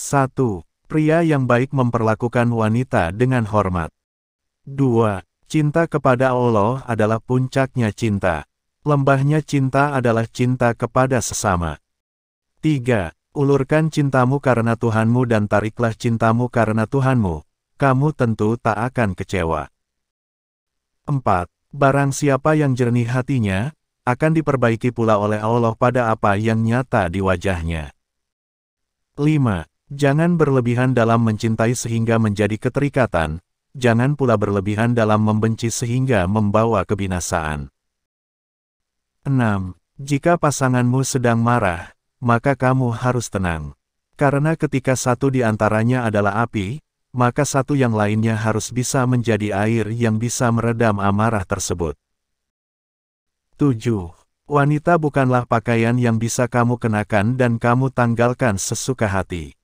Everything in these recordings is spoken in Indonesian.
1. Pria yang baik memperlakukan wanita dengan hormat. 2. Cinta kepada Allah adalah puncaknya cinta. Lembahnya cinta adalah cinta kepada sesama. 3. Ulurkan cintamu karena Tuhanmu dan tariklah cintamu karena Tuhanmu. Kamu tentu tak akan kecewa. 4. Barang siapa yang jernih hatinya, akan diperbaiki pula oleh Allah pada apa yang nyata di wajahnya. 5. Jangan berlebihan dalam mencintai sehingga menjadi keterikatan, jangan pula berlebihan dalam membenci sehingga membawa kebinasaan. 6. Jika pasanganmu sedang marah, maka kamu harus tenang. Karena ketika satu di antaranya adalah api, maka satu yang lainnya harus bisa menjadi air yang bisa meredam amarah tersebut. 7. Wanita bukanlah pakaian yang bisa kamu kenakan dan kamu tanggalkan sesuka hati.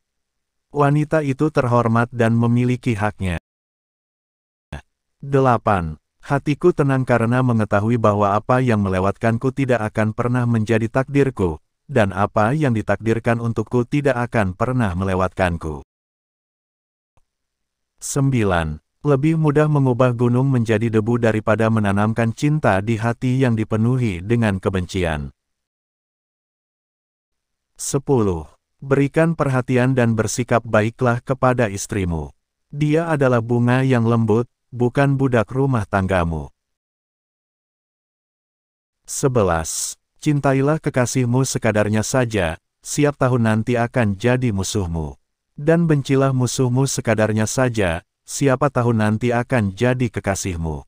Wanita itu terhormat dan memiliki haknya. 8. Hatiku tenang karena mengetahui bahwa apa yang melewatkanku tidak akan pernah menjadi takdirku, dan apa yang ditakdirkan untukku tidak akan pernah melewatkanku. 9. Lebih mudah mengubah gunung menjadi debu daripada menanamkan cinta di hati yang dipenuhi dengan kebencian. 10. Berikan perhatian dan bersikap baiklah kepada istrimu. Dia adalah bunga yang lembut, bukan budak rumah tanggamu. 11. Cintailah kekasihmu sekadarnya saja, siap tahun nanti akan jadi musuhmu. Dan bencilah musuhmu sekadarnya saja, siapa tahu nanti akan jadi kekasihmu.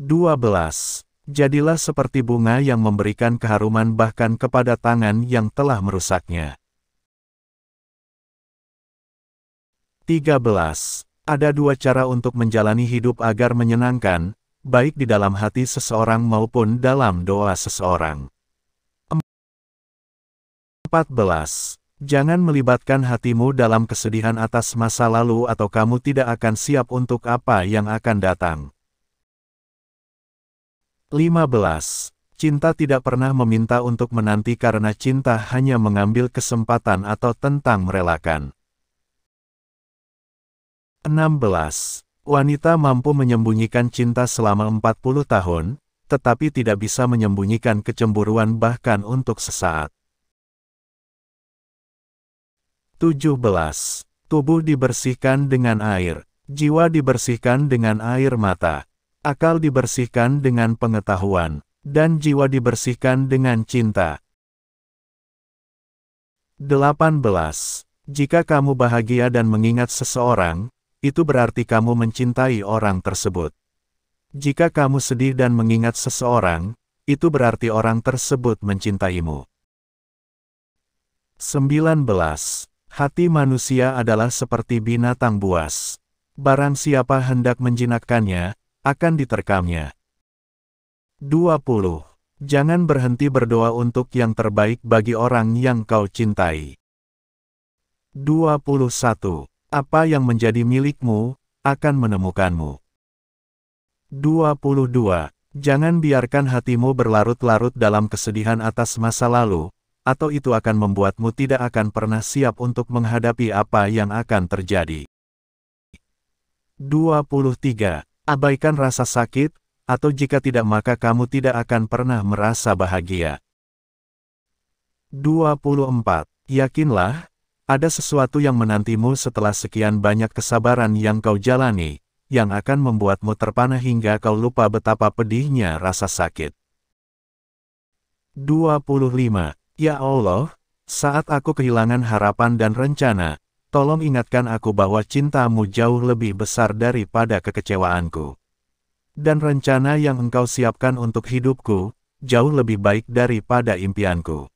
12. Jadilah seperti bunga yang memberikan keharuman bahkan kepada tangan yang telah merusaknya. 13. Ada dua cara untuk menjalani hidup agar menyenangkan, baik di dalam hati seseorang maupun dalam doa seseorang. 14. Jangan melibatkan hatimu dalam kesedihan atas masa lalu atau kamu tidak akan siap untuk apa yang akan datang. 15. Cinta tidak pernah meminta untuk menanti karena cinta hanya mengambil kesempatan atau tentang merelakan. 16. Wanita mampu menyembunyikan cinta selama 40 tahun, tetapi tidak bisa menyembunyikan kecemburuan bahkan untuk sesaat. 17. Tubuh dibersihkan dengan air, jiwa dibersihkan dengan air mata, Akal dibersihkan dengan pengetahuan, dan jiwa dibersihkan dengan cinta. 18. Jika kamu bahagia dan mengingat seseorang, itu berarti kamu mencintai orang tersebut. Jika kamu sedih dan mengingat seseorang, itu berarti orang tersebut mencintaimu. 19. Hati manusia adalah seperti binatang buas. Barang siapa hendak menjinakkannya, akan diterkamnya. 20. Jangan berhenti berdoa untuk yang terbaik bagi orang yang kau cintai. 21. Apa yang menjadi milikmu, akan menemukanmu. 22. Jangan biarkan hatimu berlarut-larut dalam kesedihan atas masa lalu, atau itu akan membuatmu tidak akan pernah siap untuk menghadapi apa yang akan terjadi. 23. Abaikan rasa sakit, atau jika tidak maka kamu tidak akan pernah merasa bahagia. 24. Yakinlah, ada sesuatu yang menantimu setelah sekian banyak kesabaran yang kau jalani, yang akan membuatmu terpana hingga kau lupa betapa pedihnya rasa sakit. 25. Ya Allah, saat aku kehilangan harapan dan rencana, tolong ingatkan aku bahwa cintamu jauh lebih besar daripada kekecewaanku. Dan rencana yang engkau siapkan untuk hidupku, jauh lebih baik daripada impianku.